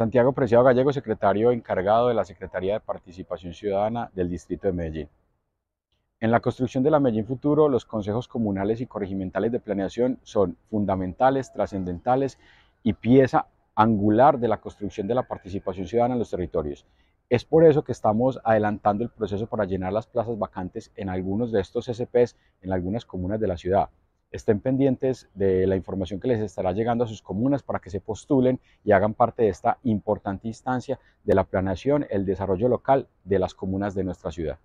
Santiago Preciado Gallego, secretario encargado de la Secretaría de Participación Ciudadana del Distrito de Medellín. En la construcción de la Medellín Futuro, los consejos comunales y corregimentales de planeación son fundamentales, trascendentales y pieza angular de la construcción de la participación ciudadana en los territorios. Es por eso que estamos adelantando el proceso para llenar las plazas vacantes en algunos de estos SPs en algunas comunas de la ciudad estén pendientes de la información que les estará llegando a sus comunas para que se postulen y hagan parte de esta importante instancia de la planeación, el desarrollo local de las comunas de nuestra ciudad.